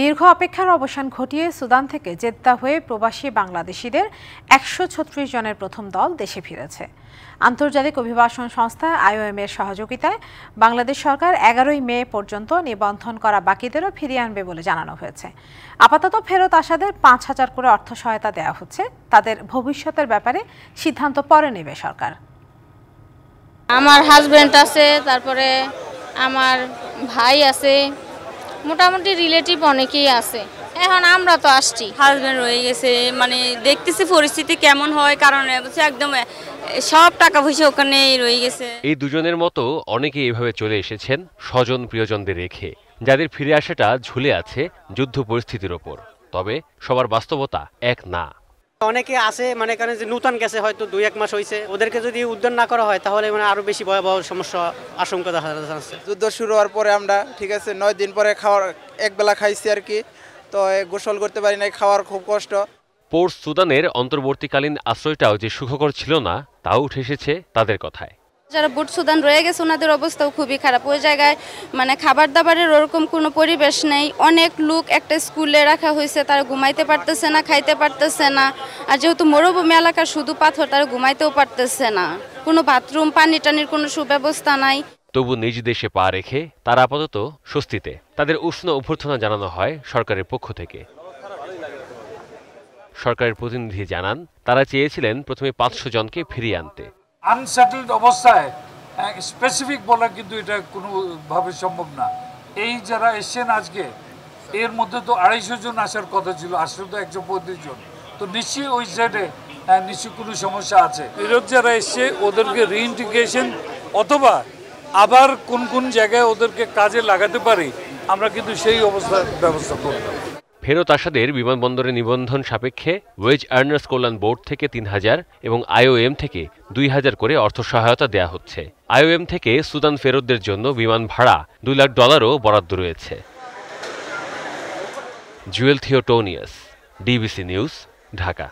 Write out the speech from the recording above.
দীর্ঘ অপেক্ষার অবসান ঘটিয়ে সুদান থেকে জেদ্দা হয়ে প্রবাসী বাংলাদেশিদের একশো ছত্রিশ জনের প্রথম দল দেশে ফিরেছে আন্তর্জাতিক অভিবাসন সংস্থা আইওএম এর সহযোগিতায় বাংলাদেশ সরকার এগারোই মে পর্যন্ত নিবন্ধন করা বাকিদেরও ফিরিয়ে আনবে বলে জানানো হয়েছে আপাতত ফেরত আসাদের পাঁচ হাজার করে অর্থ সহায়তা দেওয়া হচ্ছে তাদের ভবিষ্যতের ব্যাপারে সিদ্ধান্ত পরে নেবে সরকার আমার হাজব্যান্ড আছে তারপরে আমার ভাই আছে মোটামুটি রিলেটিভ অনেকেই আছে এখন আমরা তো আসছি হাজব্যান্ড রয়ে গেছে মানে দেখতেছি পরিস্থিতি কেমন হয় কারণ একদম সব টাকা পয়সা ওখানেই রয়ে গেছে এই দুজনের মতো অনেকে এভাবে চলে এসেছেন স্বজন প্রিয়জনদের রেখে যাদের ফিরে আসাটা ঝুলে আছে যুদ্ধ পরিস্থিতির ওপর তবে সবার বাস্তবতা এক না অনেকে আছে মানে কারণ যে নূতন গেছে হয়তো দুই এক মাস হয়েছে ওদেরকে যদি উদ্ধার না করা হয় তাহলে মানে আরো বেশি ভয়াবহ সমস্যা আশঙ্কা দেখা যাচ্ছে যুদ্ধ শুরু হওয়ার পরে আমরা ঠিক আছে নয় দিন পরে খাওয়ার একবেলা খাইছি আর কি তো গোসল করতে পারি নাই খাওয়ার খুব কষ্ট পোর্ট সুদানের অন্তর্বর্তীকালীন আশ্রয়টাও যে সুখকর ছিল না তাও উঠে এসেছে তাদের কথায় যারা বুট সুদান রয়ে গেছে ওনাদের অবস্থাও খুবই খারাপ ওই জায়গায় মানে খাবার দাবারের ওরকম কোনো পরিবেশ নেই অনেক লোক একটা স্কুলে রাখা হয়েছে তারা ঘুমাইতে পারতেছে না খাইতে পারতেছে না আর যেহেতু মরুভূমি এলাকা শুধু পাথর তারা ঘুমাইতেও পারতেছে না কোনো বাথরুম পানি টানির কোনো সুব্যবস্থা নাই তবু নিজ দেশে পা রেখে তারা আপাতত স্বস্তিতে তাদের উষ্ণ অভ্যর্থনা জানানো হয় সরকারের পক্ষ থেকে সরকারের প্রতিনিধি জানান তারা চেয়েছিলেন প্রথমে পাঁচশো জনকে ফিরিয়ে আনতে আনসেটেলড অবস্থায় স্পেসিফিক হ্যাঁ, বলা কিন্তু এটা কোনোভাবে সম্ভব না এই যারা এসছেন আজকে এর মধ্যে তো আড়াইশো জন আসার কথা ছিল আসলে তো একশো পঁয়ত্রিশ জন তো নিশ্চয়ই ওই সাইডে হ্যাঁ, নিশ্চয়ই কোনো সমস্যা আছে ফেরত যারা এসছে ওদেরকে রিইন্টিগ্রেশন অথবা আবার কোন কোন জায়গায় ওদেরকে কাজে লাগাতে পারি আমরা কিন্তু সেই অবস্থার ব্যবস্থা করব ফেরত আসাদের বিমানবন্দরে নিবন্ধন সাপেক্ষে ওয়েজ আর্নার্স কল্যাণ বোর্ড থেকে তিন হাজার এবং আইওএম থেকে দুই হাজার করে অর্থ সহায়তা দেয়া হচ্ছে আইওএম থেকে সুদান ফেরতদের জন্য বিমান ভাড়া দুই লাখ ডলারও বরাদ্দ রয়েছে জুয়েল থিওটোনিয়াস ডিবিসি নিউজ ঢাকা